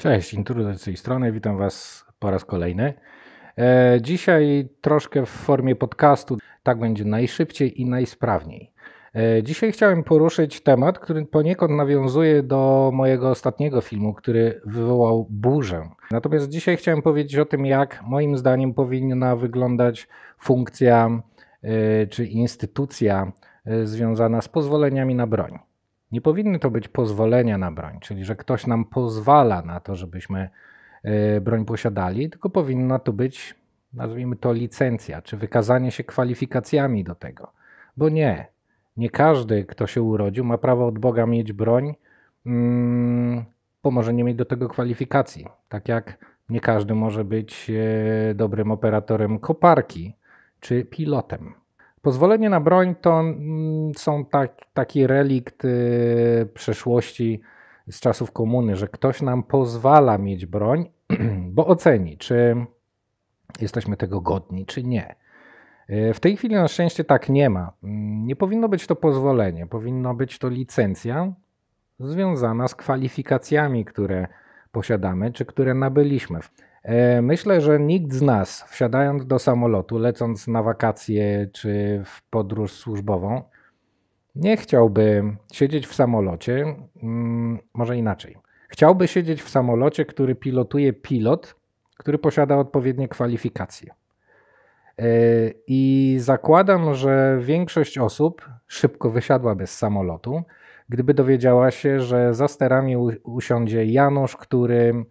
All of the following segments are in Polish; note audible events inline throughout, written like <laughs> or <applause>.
Cześć, Intruder z tej strony, witam Was po raz kolejny. E, dzisiaj troszkę w formie podcastu, tak będzie najszybciej i najsprawniej. E, dzisiaj chciałem poruszyć temat, który poniekąd nawiązuje do mojego ostatniego filmu, który wywołał burzę. Natomiast dzisiaj chciałem powiedzieć o tym, jak moim zdaniem powinna wyglądać funkcja e, czy instytucja e, związana z pozwoleniami na broń. Nie powinny to być pozwolenia na broń, czyli że ktoś nam pozwala na to, żebyśmy e, broń posiadali, tylko powinna to być, nazwijmy to, licencja, czy wykazanie się kwalifikacjami do tego. Bo nie, nie każdy, kto się urodził, ma prawo od Boga mieć broń, mm, bo może nie mieć do tego kwalifikacji. Tak jak nie każdy może być e, dobrym operatorem koparki czy pilotem. Pozwolenie na broń to mm, są tak, taki relikt y, przeszłości z czasów komuny, że ktoś nam pozwala mieć broń, <clears throat> bo oceni, czy jesteśmy tego godni, czy nie. Y, w tej chwili na szczęście tak nie ma. Mm, nie powinno być to pozwolenie, powinna być to licencja związana z kwalifikacjami, które posiadamy, czy które nabyliśmy. E, myślę, że nikt z nas, wsiadając do samolotu, lecąc na wakacje czy w podróż służbową, nie chciałby siedzieć w samolocie, mm, może inaczej. Chciałby siedzieć w samolocie, który pilotuje pilot, który posiada odpowiednie kwalifikacje. E, I zakładam, że większość osób szybko wysiadłaby z samolotu, gdyby dowiedziała się, że za sterami usiądzie Janusz, który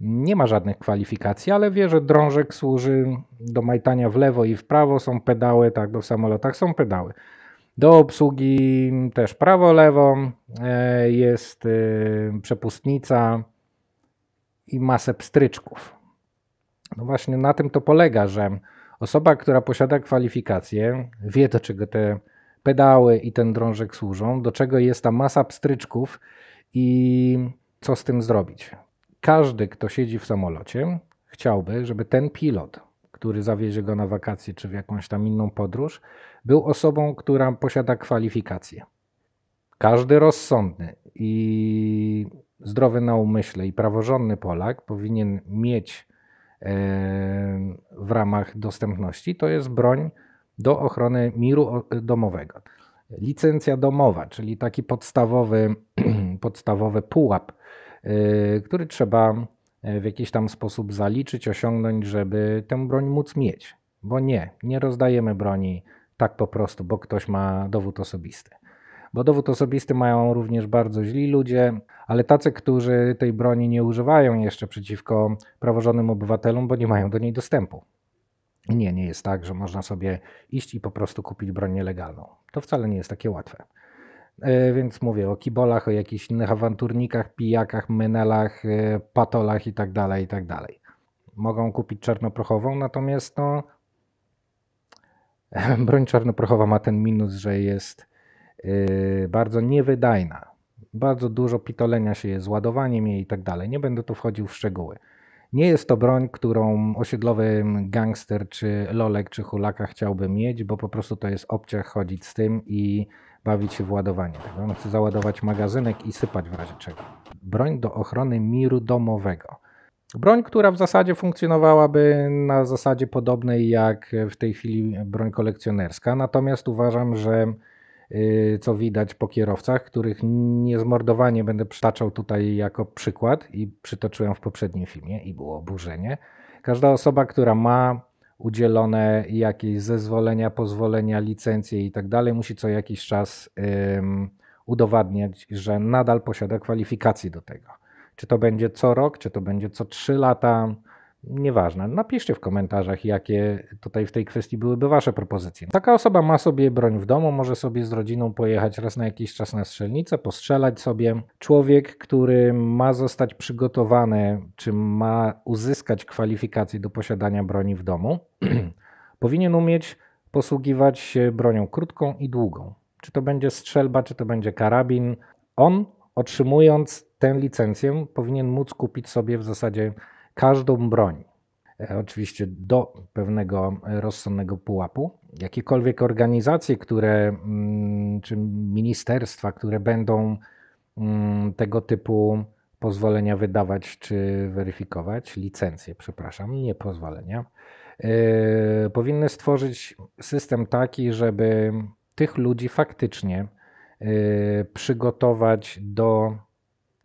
nie ma żadnych kwalifikacji, ale wie, że drążek służy do majtania w lewo i w prawo, są pedały, tak, bo w samolotach są pedały. Do obsługi też prawo-lewo e, jest e, przepustnica i masę pstryczków. No właśnie na tym to polega, że osoba, która posiada kwalifikacje, wie do czego te pedały i ten drążek służą, do czego jest ta masa pstryczków i co z tym zrobić każdy, kto siedzi w samolocie, chciałby, żeby ten pilot, który zawiezie go na wakacje czy w jakąś tam inną podróż, był osobą, która posiada kwalifikacje. Każdy rozsądny i zdrowy na umyśle i praworządny Polak powinien mieć e, w ramach dostępności, to jest broń do ochrony miru domowego. Licencja domowa, czyli taki podstawowy, <clears throat> podstawowy pułap Y, który trzeba y, w jakiś tam sposób zaliczyć, osiągnąć, żeby tę broń móc mieć. Bo nie, nie rozdajemy broni tak po prostu, bo ktoś ma dowód osobisty. Bo dowód osobisty mają również bardzo źli ludzie, ale tacy, którzy tej broni nie używają jeszcze przeciwko praworządnym obywatelom, bo nie mają do niej dostępu. Nie, nie jest tak, że można sobie iść i po prostu kupić broń nielegalną. To wcale nie jest takie łatwe. E, więc mówię o kibolach, o jakichś innych awanturnikach, pijakach, menelach, e, patolach tak, tak dalej. Mogą kupić czarnoprochową, natomiast no, <laughs> broń czarnoprochowa ma ten minus, że jest e, bardzo niewydajna. Bardzo dużo pitolenia się jest, ładowaniem jej tak dalej. Nie będę tu wchodził w szczegóły. Nie jest to broń, którą osiedlowy gangster, czy lolek, czy hulaka chciałby mieć, bo po prostu to jest obciach chodzić z tym i bawić się w ładowanie. Tak? On chce załadować magazynek i sypać w razie czego. Broń do ochrony miru domowego. Broń, która w zasadzie funkcjonowałaby na zasadzie podobnej jak w tej chwili broń kolekcjonerska, natomiast uważam, że y, co widać po kierowcach, których niezmordowanie będę przytaczał tutaj jako przykład i przytoczyłem w poprzednim filmie i było oburzenie. Każda osoba, która ma udzielone jakieś zezwolenia, pozwolenia, licencje i tak dalej, musi co jakiś czas udowadniać, że nadal posiada kwalifikacje do tego. Czy to będzie co rok, czy to będzie co trzy lata, Nieważne. Napiszcie w komentarzach, jakie tutaj w tej kwestii byłyby Wasze propozycje. Taka osoba ma sobie broń w domu, może sobie z rodziną pojechać raz na jakiś czas na strzelnicę, postrzelać sobie. Człowiek, który ma zostać przygotowany, czy ma uzyskać kwalifikacje do posiadania broni w domu, <clears throat> powinien umieć posługiwać się bronią krótką i długą. Czy to będzie strzelba, czy to będzie karabin. On, otrzymując tę licencję, powinien móc kupić sobie w zasadzie każdą broń, e, oczywiście do pewnego rozsądnego pułapu. Jakiekolwiek organizacje, które, mm, czy ministerstwa, które będą mm, tego typu pozwolenia wydawać czy weryfikować, licencje, przepraszam, nie pozwolenia, yy, powinny stworzyć system taki, żeby tych ludzi faktycznie yy, przygotować do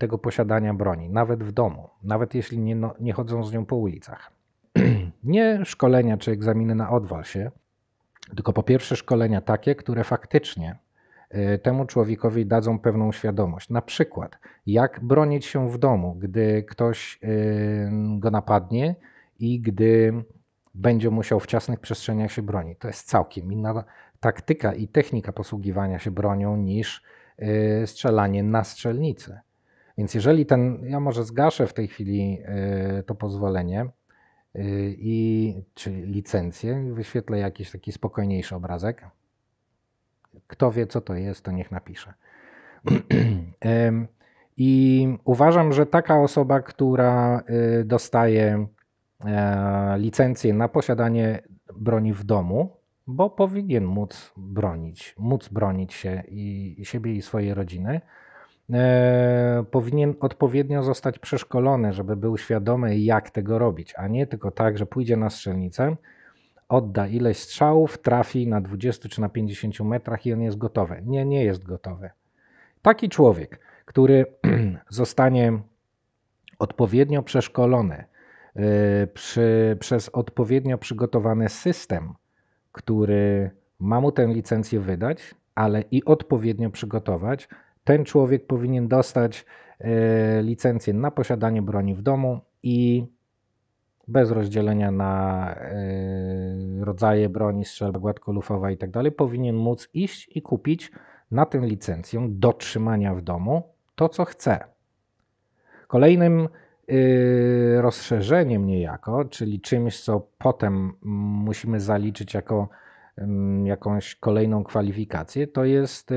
tego posiadania broni, nawet w domu, nawet jeśli nie, no, nie chodzą z nią po ulicach. <clears throat> nie szkolenia czy egzaminy na odwal się, tylko po pierwsze szkolenia takie, które faktycznie y, temu człowiekowi dadzą pewną świadomość. Na przykład, jak bronić się w domu, gdy ktoś y, go napadnie i gdy będzie musiał w ciasnych przestrzeniach się bronić. To jest całkiem inna taktyka i technika posługiwania się bronią niż y, strzelanie na strzelnicy. Więc jeżeli ten, ja może zgaszę w tej chwili y, to pozwolenie y, i czy licencję wyświetlę jakiś taki spokojniejszy obrazek. Kto wie, co to jest, to niech napisze. <clears throat> I uważam, że taka osoba, która y, dostaje e, licencję na posiadanie broni w domu, bo powinien móc bronić, móc bronić się i siebie i swojej rodziny, E, powinien odpowiednio zostać przeszkolony, żeby był świadomy, jak tego robić, a nie tylko tak, że pójdzie na strzelnicę, odda ileś strzałów, trafi na 20 czy na 50 metrach i on jest gotowy. Nie, nie jest gotowy. Taki człowiek, który <clears throat> zostanie odpowiednio przeszkolony e, przy, przez odpowiednio przygotowany system, który ma mu tę licencję wydać, ale i odpowiednio przygotować, ten człowiek powinien dostać e, licencję na posiadanie broni w domu i bez rozdzielenia na e, rodzaje broni, strzelba gładkolufowa i tak dalej, powinien móc iść i kupić na tę licencję do trzymania w domu to, co chce. Kolejnym e, rozszerzeniem niejako, czyli czymś, co potem musimy zaliczyć jako mm, jakąś kolejną kwalifikację, to jest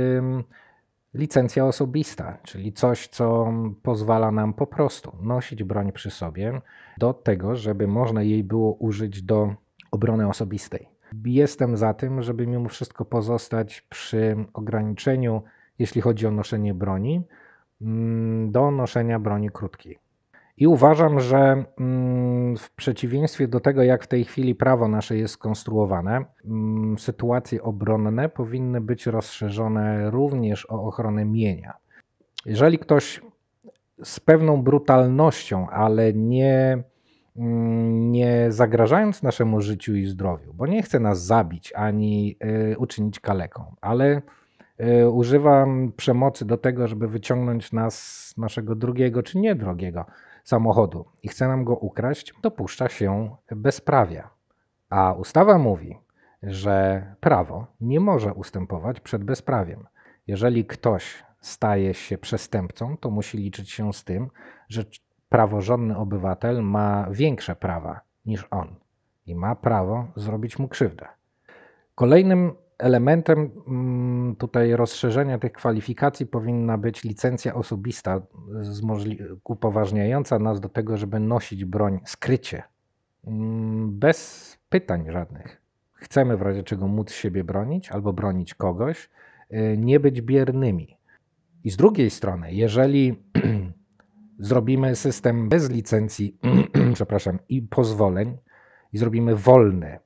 Licencja osobista, czyli coś, co pozwala nam po prostu nosić broń przy sobie, do tego, żeby można jej było użyć do obrony osobistej. Jestem za tym, żeby mimo wszystko pozostać przy ograniczeniu, jeśli chodzi o noszenie broni, mm, do noszenia broni krótkiej. I uważam, że mm, w przeciwieństwie do tego, jak w tej chwili prawo nasze jest skonstruowane, mm, sytuacje obronne powinny być rozszerzone również o ochronę mienia. Jeżeli ktoś z pewną brutalnością, ale nie, mm, nie zagrażając naszemu życiu i zdrowiu, bo nie chce nas zabić ani e, uczynić kaleką, ale e, używa przemocy do tego, żeby wyciągnąć nas, z naszego drugiego czy niedrogiego, samochodu i chce nam go ukraść, dopuszcza się bezprawia. A ustawa mówi, że prawo nie może ustępować przed bezprawiem. Jeżeli ktoś staje się przestępcą, to musi liczyć się z tym, że praworządny obywatel ma większe prawa niż on i ma prawo zrobić mu krzywdę. Kolejnym elementem mm, tutaj rozszerzenia tych kwalifikacji powinna być licencja osobista upoważniająca nas do tego, żeby nosić broń skrycie, mm, bez pytań żadnych. Chcemy w razie czego móc siebie bronić albo bronić kogoś, y, nie być biernymi. I z drugiej strony, jeżeli <clears throat> zrobimy system bez licencji, <clears throat> przepraszam, i pozwoleń i zrobimy wolny,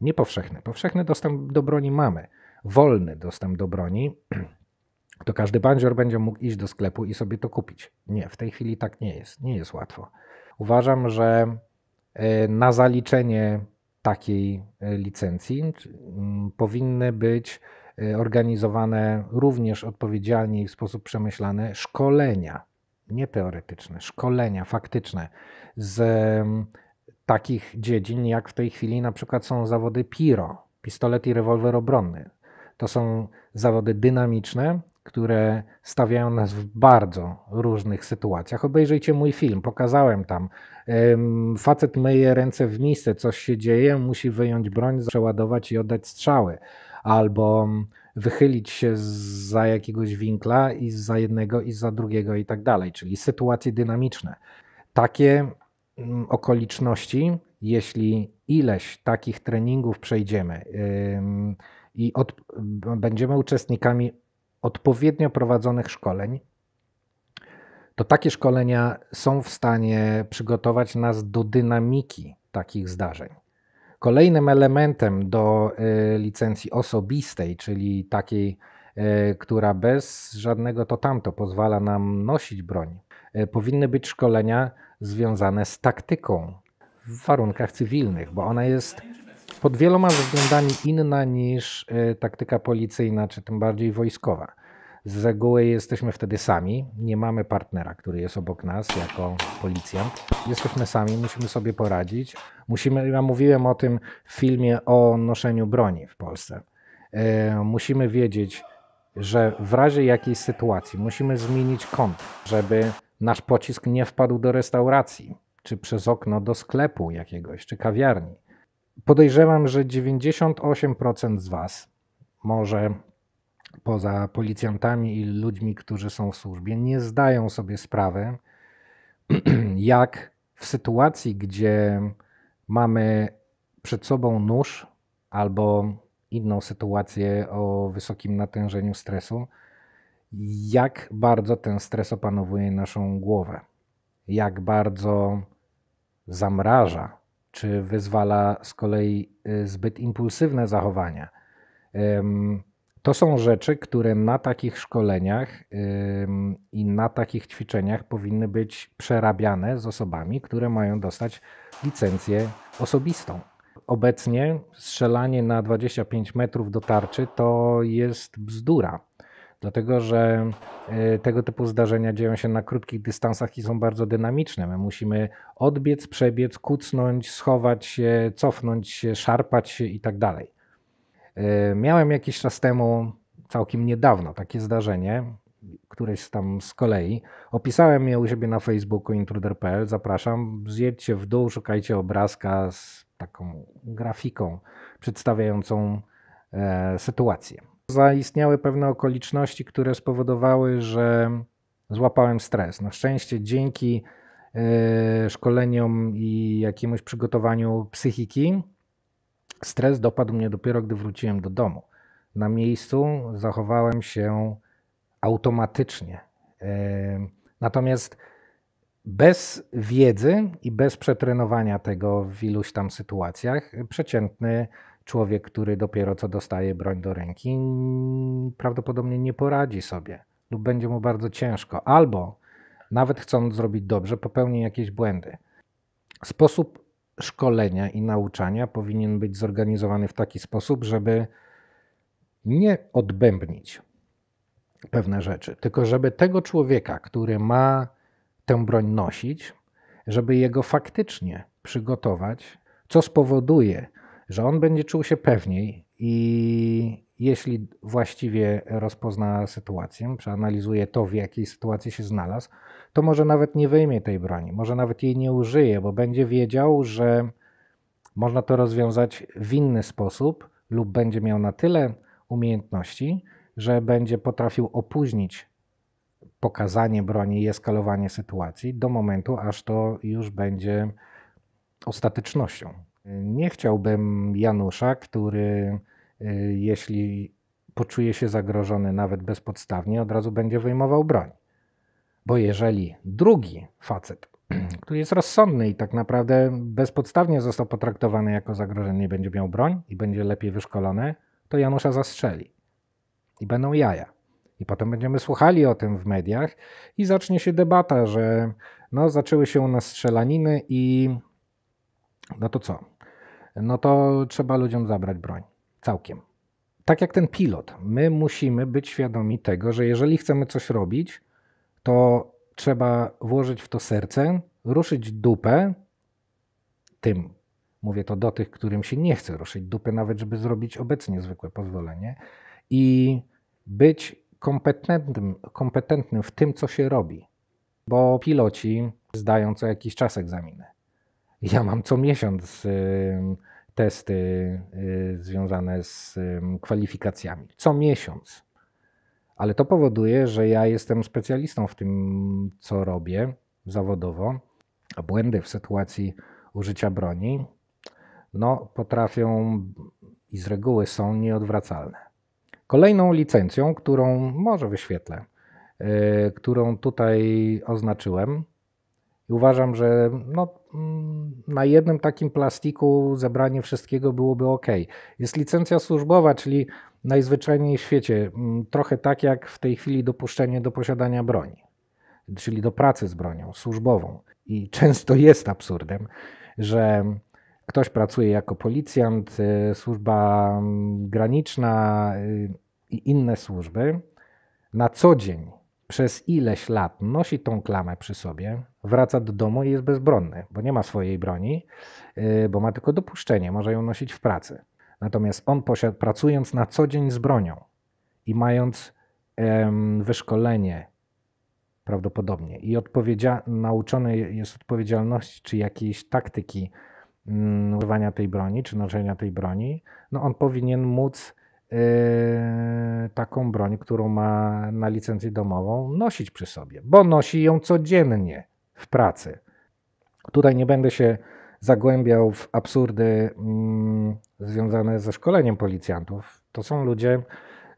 niepowszechny. Powszechny dostęp do broni mamy. Wolny dostęp do broni, <clears throat> to każdy bandzior będzie mógł iść do sklepu i sobie to kupić. Nie, w tej chwili tak nie jest. Nie jest łatwo. Uważam, że e, na zaliczenie takiej e, licencji powinny być e, organizowane również odpowiedzialnie i w sposób przemyślany szkolenia, nie teoretyczne, szkolenia faktyczne z takich dziedzin, jak w tej chwili na przykład są zawody Piro, pistolet i rewolwer obronny. To są zawody dynamiczne, które stawiają nas w bardzo różnych sytuacjach. Obejrzyjcie mój film, pokazałem tam. Facet myje ręce w misce, coś się dzieje, musi wyjąć broń, przeładować i oddać strzały. Albo mm, wychylić się za jakiegoś winkla i za jednego, i za drugiego, i tak dalej, czyli sytuacje dynamiczne. Takie Mm, okoliczności, jeśli ileś takich treningów przejdziemy i od, będziemy uczestnikami odpowiednio prowadzonych szkoleń, to takie szkolenia są w stanie przygotować nas do dynamiki takich zdarzeń. Kolejnym elementem do y, licencji osobistej, czyli takiej, y, która bez żadnego to tamto pozwala nam nosić broń, E, powinny być szkolenia związane z taktyką w warunkach cywilnych, bo ona jest pod wieloma względami inna niż e, taktyka policyjna, czy tym bardziej wojskowa. Z reguły jesteśmy wtedy sami, nie mamy partnera, który jest obok nas jako policjant. Jesteśmy sami, musimy sobie poradzić. Musimy, ja mówiłem o tym w filmie o noszeniu broni w Polsce. E, musimy wiedzieć, że w razie jakiejś sytuacji musimy zmienić kąt, żeby Nasz pocisk nie wpadł do restauracji, czy przez okno do sklepu jakiegoś, czy kawiarni. Podejrzewam, że 98% z Was, może poza policjantami i ludźmi, którzy są w służbie, nie zdają sobie sprawy, <clears throat> jak w sytuacji, gdzie mamy przed sobą nóż albo inną sytuację o wysokim natężeniu stresu, jak bardzo ten stres opanowuje naszą głowę, jak bardzo zamraża, czy wyzwala z kolei y, zbyt impulsywne zachowania. To są rzeczy, które na takich szkoleniach i na takich ćwiczeniach powinny być przerabiane z osobami, które mają dostać licencję osobistą. Obecnie strzelanie na 25 metrów do tarczy to jest bzdura dlatego że y, tego typu zdarzenia dzieją się na krótkich dystansach i są bardzo dynamiczne. My musimy odbiec, przebiec, kucnąć, schować się, cofnąć się, szarpać się i tak dalej. Y, miałem jakiś czas temu, całkiem niedawno, takie zdarzenie, któreś tam z kolei. Opisałem je u siebie na Facebooku intruder.pl. Zapraszam, zjedźcie w dół, szukajcie obrazka z taką grafiką przedstawiającą e, sytuację zaistniały pewne okoliczności, które spowodowały, że złapałem stres. Na szczęście dzięki e, szkoleniom i jakiemuś przygotowaniu psychiki, stres dopadł mnie dopiero, gdy wróciłem do domu. Na miejscu zachowałem się automatycznie. E, natomiast bez wiedzy i bez przetrenowania tego w iluś tam sytuacjach, przeciętny człowiek, który dopiero co dostaje broń do ręki, prawdopodobnie nie poradzi sobie lub będzie mu bardzo ciężko, albo nawet chcąc zrobić dobrze, popełni jakieś błędy. Sposób szkolenia i nauczania powinien być zorganizowany w taki sposób, żeby nie odbębnić pewne rzeczy, tylko żeby tego człowieka, który ma tę broń nosić, żeby jego faktycznie przygotować, co spowoduje, że on będzie czuł się pewniej i jeśli właściwie rozpozna sytuację, przeanalizuje to, w jakiej sytuacji się znalazł, to może nawet nie wyjmie tej broni, może nawet jej nie użyje, bo będzie wiedział, że można to rozwiązać w inny sposób lub będzie miał na tyle umiejętności, że będzie potrafił opóźnić pokazanie broni i eskalowanie sytuacji do momentu, aż to już będzie ostatecznością. Nie chciałbym Janusza, który y, jeśli poczuje się zagrożony nawet bezpodstawnie, od razu będzie wyjmował broń. Bo jeżeli drugi facet, <clears throat> który jest rozsądny i tak naprawdę bezpodstawnie został potraktowany jako zagrożenie, będzie miał broń i będzie lepiej wyszkolony, to Janusza zastrzeli. I będą jaja. I potem będziemy słuchali o tym w mediach i zacznie się debata, że no, zaczęły się u nas strzelaniny i no to co? No to trzeba ludziom zabrać broń. Całkiem. Tak jak ten pilot, my musimy być świadomi tego, że jeżeli chcemy coś robić, to trzeba włożyć w to serce, ruszyć dupę tym. Mówię to do tych, którym się nie chce ruszyć dupę, nawet żeby zrobić obecnie zwykłe pozwolenie i być kompetentnym, kompetentnym w tym, co się robi. Bo piloci zdają co jakiś czas egzaminy. Ja mam co miesiąc testy y, związane z kwalifikacjami. Co miesiąc. Ale to powoduje, że ja jestem specjalistą w tym, co robię zawodowo, a błędy w sytuacji użycia broni no, potrafią i z reguły są nieodwracalne. Kolejną licencją, którą może wyświetlę, yy, którą tutaj oznaczyłem, uważam, że no, Mm, na jednym takim plastiku zebranie wszystkiego byłoby ok. Jest licencja służbowa, czyli najzwyczajniej w świecie, mm, trochę tak jak w tej chwili dopuszczenie do posiadania broni, czyli do pracy z bronią służbową. I <laughs> często jest absurdem, że ktoś pracuje jako policjant, y, służba mm, graniczna y, i inne służby na co dzień przez ileś lat nosi tą klamę przy sobie, wraca do domu i jest bezbronny, bo nie ma swojej broni, y, bo ma tylko dopuszczenie, może ją nosić w pracy. Natomiast on posiad, pracując na co dzień z bronią i mając em, wyszkolenie prawdopodobnie i odpowiedzia- nauczony jest odpowiedzialności czy jakiejś taktyki mm, używania tej broni, czy noszenia tej broni, no on powinien móc Yy, taką broń, którą ma na licencję domową, nosić przy sobie, bo nosi ją codziennie w pracy. Tutaj nie będę się zagłębiał w absurdy mm, związane ze szkoleniem policjantów. To są ludzie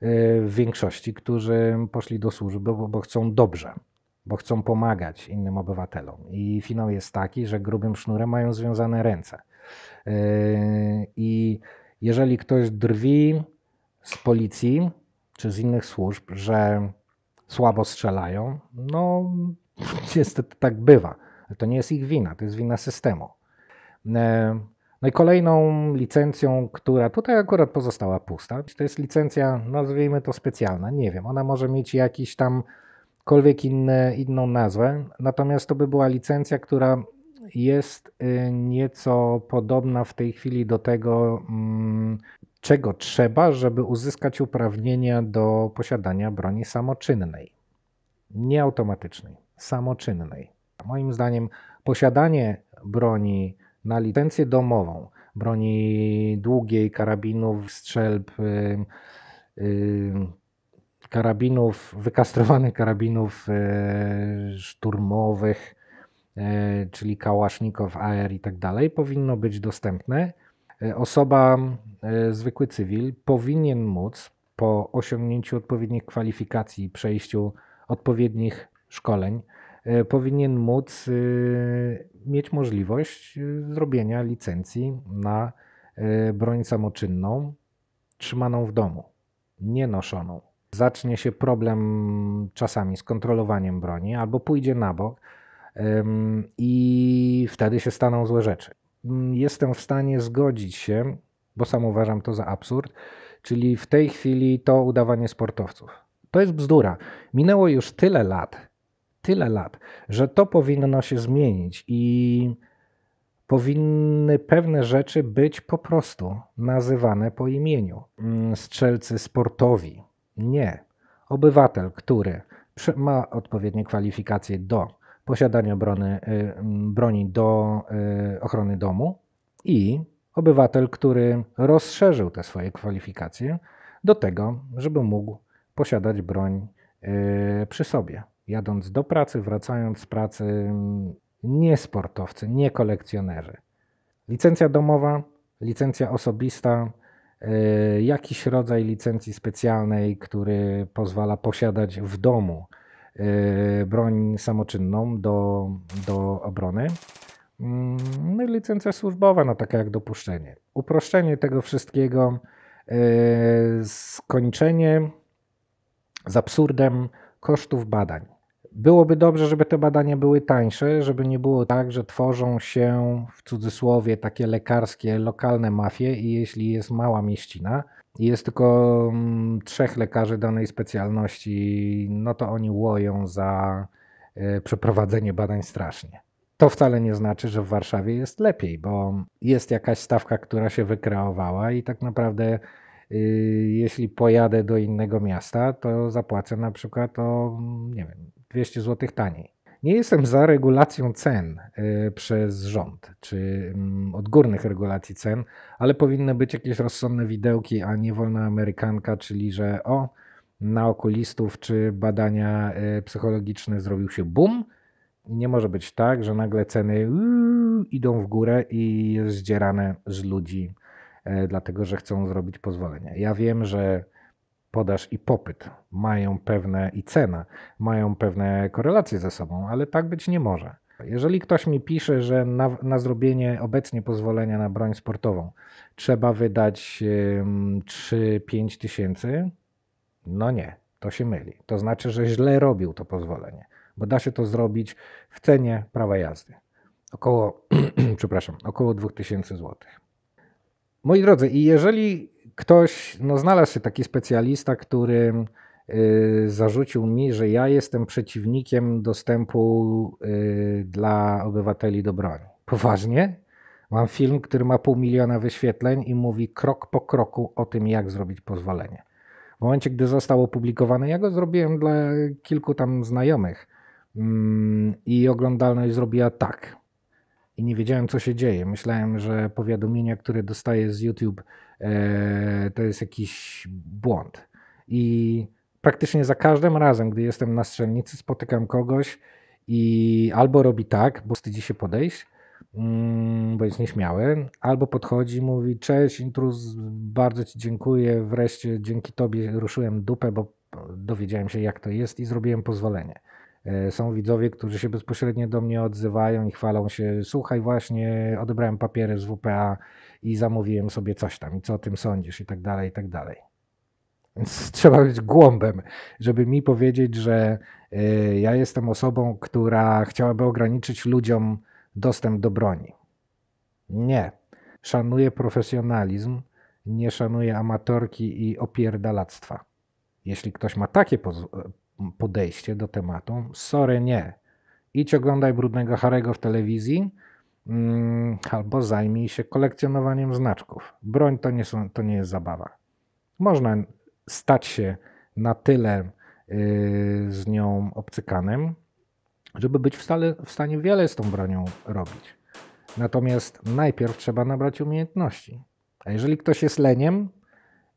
yy, w większości, którzy poszli do służby, bo, bo chcą dobrze, bo chcą pomagać innym obywatelom. I finał jest taki, że grubym sznurem mają związane ręce. Yy, I jeżeli ktoś drwi, z policji czy z innych służb, że słabo strzelają, no <laughs> niestety tak bywa. To nie jest ich wina, to jest wina systemu. E, no i kolejną licencją, która tutaj akurat pozostała pusta, to jest licencja, nazwijmy to specjalna, nie wiem, ona może mieć jakiś tam inny, inną nazwę, natomiast to by była licencja, która jest y, nieco podobna w tej chwili do tego, mm, czego trzeba, żeby uzyskać uprawnienia do posiadania broni samoczynnej. Nie automatycznej, samoczynnej. Moim zdaniem posiadanie broni na licencję domową, broni długiej, karabinów, strzelb, yy, yy, karabinów, wykastrowanych karabinów yy, szturmowych, E, czyli Kałasznikow, AR i tak dalej, powinno być dostępne. E, osoba, e, zwykły cywil, powinien móc po osiągnięciu odpowiednich kwalifikacji przejściu odpowiednich szkoleń, powinien móc mieć możliwość zrobienia licencji na broń samoczynną trzymaną w domu, nie noszoną. Zacznie się problem czasami z kontrolowaniem broni, albo pójdzie na bok, i wtedy się staną złe rzeczy. Mm, jestem w stanie zgodzić się, bo sam uważam to za absurd, czyli w tej chwili to udawanie sportowców. To jest bzdura. Minęło już tyle lat, tyle lat, że to powinno się zmienić i powinny pewne rzeczy być po prostu nazywane po imieniu. Mm, strzelcy sportowi. Nie. Obywatel, który ma odpowiednie kwalifikacje do posiadania brony, y, broni do y, ochrony domu i obywatel, który rozszerzył te swoje kwalifikacje do tego, żeby mógł posiadać broń y, przy sobie. Jadąc do pracy, wracając z pracy, mm, nie sportowcy, nie kolekcjonerzy. Licencja domowa, licencja osobista, jakiś rodzaj licencji specjalnej, który pozwala posiadać w domu Y, broń samoczynną do, do obrony. Mm, no i licencja służbowa, no taka jak dopuszczenie. Uproszczenie tego wszystkiego, y, skończenie z absurdem kosztów badań. Byłoby dobrze, żeby te badania były tańsze, żeby nie było tak, że tworzą się w cudzysłowie takie lekarskie, lokalne mafie i jeśli jest mała mieścina, jest tylko mm, trzech lekarzy danej specjalności, no to oni łoją za e, przeprowadzenie badań strasznie. To wcale nie znaczy, że w Warszawie jest lepiej, bo jest jakaś stawka, która się wykreowała i tak naprawdę y, jeśli pojadę do innego miasta, to zapłacę na przykład o, nie wiem, 200 zł taniej. Nie jestem za regulacją cen e, przez rząd, czy mm, odgórnych regulacji cen, ale powinny być jakieś rozsądne widełki, a nie wolna amerykanka, czyli że o, na okulistów czy badania e, psychologiczne zrobił się boom. I nie może być tak, że nagle ceny idą w górę i jest zdzierane z ludzi, e, dlatego że chcą zrobić pozwolenie. Ja wiem, że podaż i popyt mają pewne i cena mają pewne korelacje ze sobą, ale tak być nie może. Jeżeli ktoś mi pisze, że na, na zrobienie obecnie pozwolenia na broń sportową trzeba wydać 3-5 tysięcy, no nie, to się myli. To znaczy, że źle robił to pozwolenie, bo da się to zrobić w cenie prawa jazdy. Około, <clears throat> przepraszam, około 2000 zł. Moi drodzy, i jeżeli ktoś, no znalazł się taki specjalista, który y, zarzucił mi, że ja jestem przeciwnikiem dostępu y, dla obywateli do broni. Poważnie? Mam film, który ma pół miliona wyświetleń i mówi krok po kroku o tym, jak zrobić pozwolenie. W momencie, gdy został opublikowany, ja go zrobiłem dla kilku tam znajomych mm, i oglądalność zrobiła tak i nie wiedziałem, co się dzieje. Myślałem, że powiadomienia, które dostaję z YouTube, e, to jest jakiś błąd. I praktycznie za każdym razem, gdy jestem na strzelnicy, spotykam kogoś i albo robi tak, bo wstydzi się podejść, mm, bo jest nieśmiały, albo podchodzi i mówi: Cześć, intruz, bardzo Ci dziękuję. Wreszcie dzięki Tobie ruszyłem dupę, bo dowiedziałem się, jak to jest i zrobiłem pozwolenie. E, są widzowie, którzy się bezpośrednio do mnie odzywają i chwalą się. Słuchaj, właśnie odebrałem papiery z WPA i zamówiłem sobie coś tam. I co o tym sądzisz? I tak dalej, i tak dalej. Więc <laughs> trzeba być głąbem, żeby mi powiedzieć, że e, ja jestem osobą, która chciałaby ograniczyć ludziom dostęp do broni. Nie. Szanuję profesjonalizm, nie szanuję amatorki i opierdalactwa. Jeśli ktoś ma takie podejście do tematu. Sorry, nie. Idź oglądaj brudnego Harego w telewizji mm, albo zajmij się kolekcjonowaniem znaczków. Broń to nie, są, to nie jest zabawa. Można stać się na tyle y, z nią obcykanym, żeby być w, w stanie wiele z tą bronią robić. Natomiast najpierw trzeba nabrać umiejętności. A jeżeli ktoś jest leniem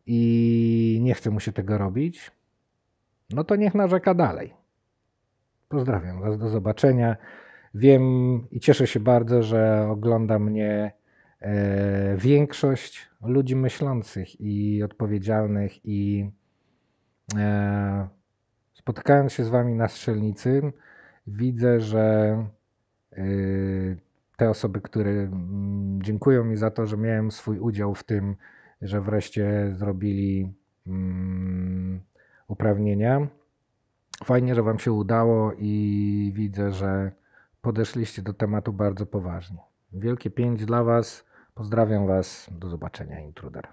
i nie chce mu się tego robić, no to niech narzeka dalej. Pozdrawiam Was, do zobaczenia. Wiem i cieszę się bardzo, że ogląda mnie e, większość ludzi myślących i odpowiedzialnych, i e, spotykając się z Wami na strzelnicy, widzę, że e, te osoby, które mm, dziękują mi za to, że miałem swój udział w tym, że wreszcie zrobili. Mm, uprawnienia. Fajnie, że Wam się udało i widzę, że podeszliście do tematu bardzo poważnie. Wielkie pięć dla Was. Pozdrawiam Was. Do zobaczenia, intruder.